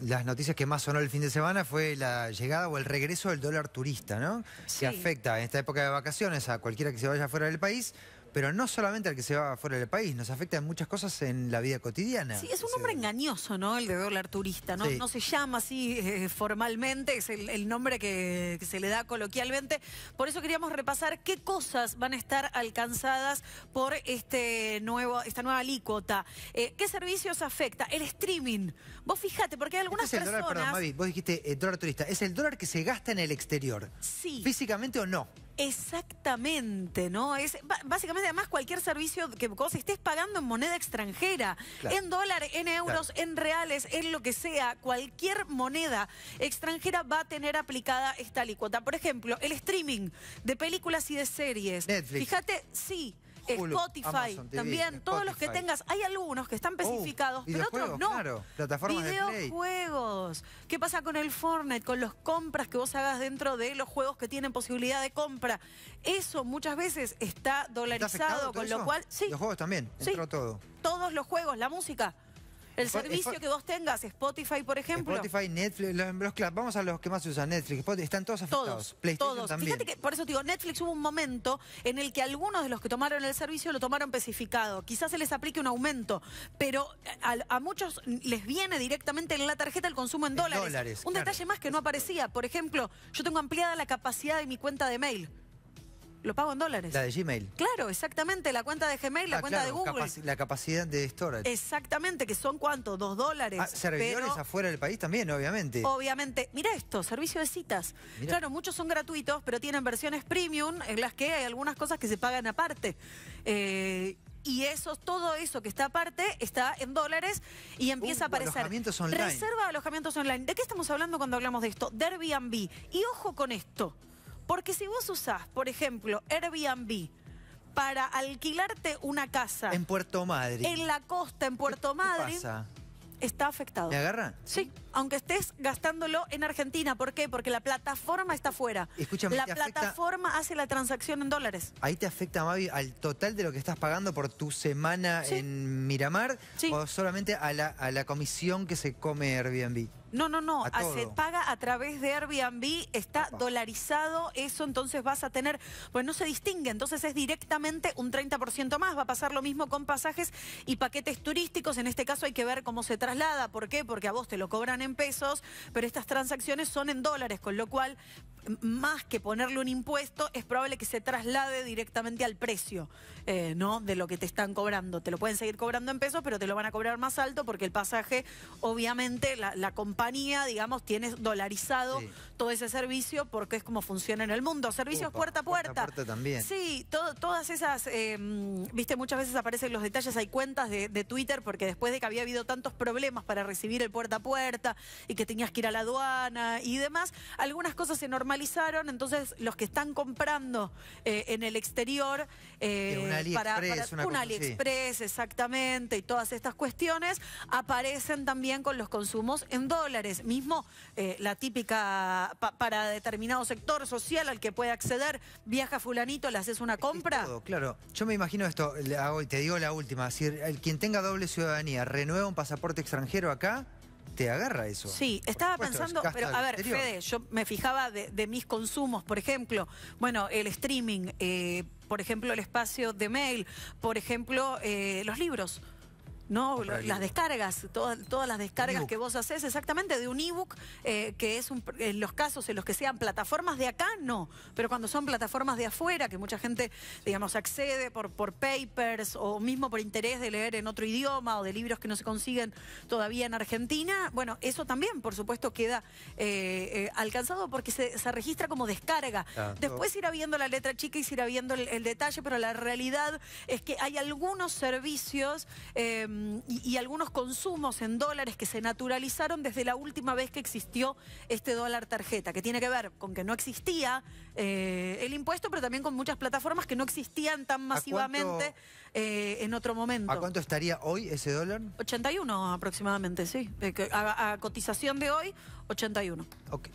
las noticias que más sonó el fin de semana fue la llegada o el regreso del dólar turista, ¿no? Que afecta en esta época de vacaciones a cualquiera que se vaya fuera del país pero no solamente al que se va fuera del país, nos afecta en muchas cosas en la vida cotidiana. Sí, es un nombre engañoso, ¿no? El de dólar turista, ¿no? No se llama así eh, formalmente, es el, nombre que, se le da coloquialmente. Por eso queríamos repasar qué cosas van a estar alcanzadas por este nuevo, esta nueva alícuota. Eh, ¿Qué servicios afecta? El streaming. Vos fijate, porque hay algunas este personas... perdón, Mavi, vos dijiste eh, dólar turista. Es el dólar que se gasta en el exterior. Sí. Físicamente o no. Exactamente, ¿no? Es básicamente además cualquier servicio que vos estés pagando en moneda extranjera, en dólar, en euros, en reales, en lo que sea, cualquier moneda extranjera va a tener aplicada esta alícuota. Por ejemplo, el streaming de películas y de series. Fíjate, sí, Spotify también, todos los que tengas. Hay algunos que están oh, especificados, pero otros no. Videojuegos. ¿Qué pasa con el Fortnite? Con las compras que vos hagas dentro de los juegos que tienen posibilidad de compra. Eso muchas veces está dolarizado, con lo cual. Sí. Los juegos también, entró sí. todo. Todos los juegos, la música. El servicio que vos tengas, Spotify, por ejemplo. Spotify, Netflix, los, vamos a los que más usan, Netflix, Spotify, están todos afectados. Todos, PlayStation todos. Fíjate que, por eso digo, Netflix hubo un momento en el que algunos de los que tomaron el servicio lo tomaron especificado. Quizás se les aplique un aumento, pero a, muchos les viene directamente en la tarjeta el consumo en, dólares. Un detalle más que no aparecía. Por ejemplo, yo tengo ampliada la capacidad de mi cuenta de mail lo pago en dólares. La de Gmail. Claro, exactamente, la cuenta de Gmail, la ah, cuenta de Google. la capacidad de storage. Exactamente, que son cuánto, dos dólares. Ah, servidores afuera del país también, obviamente. Obviamente. Mira esto, servicio de citas. Claro, muchos son gratuitos, pero tienen versiones premium en las que hay algunas cosas que se pagan aparte. Eh, y eso, todo eso que está aparte está en dólares y empieza a uh, aparecer. Alojamientos Reserva de alojamientos online. ¿De qué estamos hablando cuando hablamos de esto? De Airbnb. Y ojo con esto. Porque si vos usás, por ejemplo, Airbnb, para alquilarte una casa. En Puerto madre En la costa, en Puerto Madre, Está afectado. ¿Me agarra? Sí, aunque estés gastándolo en Argentina. ¿Por qué? Porque la plataforma está fuera. Escúchame, la plataforma hace la transacción en dólares. Ahí te afecta, Mavi, al total de lo que estás pagando por tu semana en Miramar o solamente a a la comisión que se come Airbnb. No, no, no. se paga a través de Airbnb, está dolarizado, eso entonces vas a tener, pues no se distingue, entonces es directamente un 30% más. Va a pasar lo mismo con pasajes y paquetes turísticos. En este caso hay que ver cómo se traslada. ¿Por qué? Porque a vos te lo cobran en pesos, pero estas transacciones son en dólares, con lo cual más que ponerle un impuesto, es probable que se traslade directamente al precio, eh, ¿no? De lo que te están cobrando. Te lo pueden seguir cobrando en pesos, pero te lo van a cobrar más alto porque el pasaje, obviamente, la, la digamos, tienes dolarizado todo ese servicio porque es como funciona en el mundo. Servicios puerta a puerta. también. Sí, todas esas, eh, viste, muchas veces aparecen los detalles, hay cuentas de, Twitter porque después de que había habido tantos problemas para recibir el puerta a puerta y que tenías que ir a la aduana y demás, algunas cosas se normalizaron, entonces los que están comprando eh, en el exterior... Eh, un AliExpress, para, una un AliExpress, exactamente, y todas estas cuestiones aparecen también con los consumos en dólares mismo eh, la típica para determinado sector social al que puede acceder, viaja fulanito, le haces una eh, compra. claro, yo me imagino esto, te digo la última, si el, quien tenga doble ciudadanía renueva un pasaporte extranjero acá, te agarra eso. Sí, estaba pensando, pero a ver, Fede, yo me fijaba de, mis consumos, por ejemplo, bueno, el streaming, eh, por ejemplo, el espacio de mail, por ejemplo, los libros. ¿no? las descargas, todas, todas las descargas que vos haces, exactamente, de un ebook, eh, que es en los casos en los que sean plataformas de acá, no, pero cuando son plataformas de afuera, que mucha gente, digamos, accede por, por papers o mismo por interés de leer en otro idioma o de libros que no se consiguen todavía en Argentina, bueno, eso también, por supuesto, queda eh, eh, alcanzado porque se, se, registra como descarga. Ah. Después irá viendo la letra chica y se irá viendo el, detalle, pero la realidad es que hay algunos servicios... Eh, y, algunos consumos en dólares que se naturalizaron desde la última vez que existió este dólar tarjeta, que tiene que ver con que no existía eh, el impuesto, pero también con muchas plataformas que no existían tan masivamente eh, en otro momento. ¿A cuánto estaría hoy ese dólar? 81 aproximadamente, sí. Eh, a, cotización de hoy, 81. Ok.